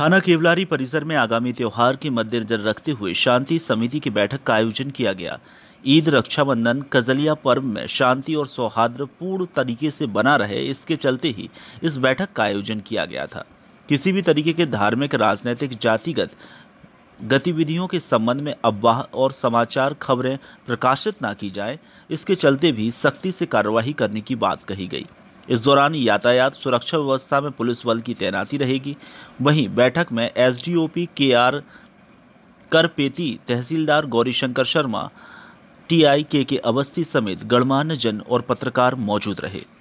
थाना केवलारी परिसर में आगामी त्यौहार के मद्देनजर रखते हुए शांति समिति की बैठक का आयोजन किया गया ईद रक्षाबंधन कजलिया पर्व में शांति और सौहार्द पूर्ण तरीके से बना रहे इसके चलते ही इस बैठक का आयोजन किया गया था किसी भी तरीके के धार्मिक राजनीतिक जातिगत गतिविधियों के संबंध में अफवाह और समाचार खबरें प्रकाशित ना की जाए इसके चलते भी सख्ती से कार्रवाई करने की बात कही गई इस दौरान यातायात सुरक्षा व्यवस्था में पुलिस बल की तैनाती रहेगी वहीं बैठक में एसडीओपी के आर करपेती तहसीलदार Gaurishankar Sharma TI K K Awasthi समेत गणमान्य जन और पत्रकार मौजूद रहे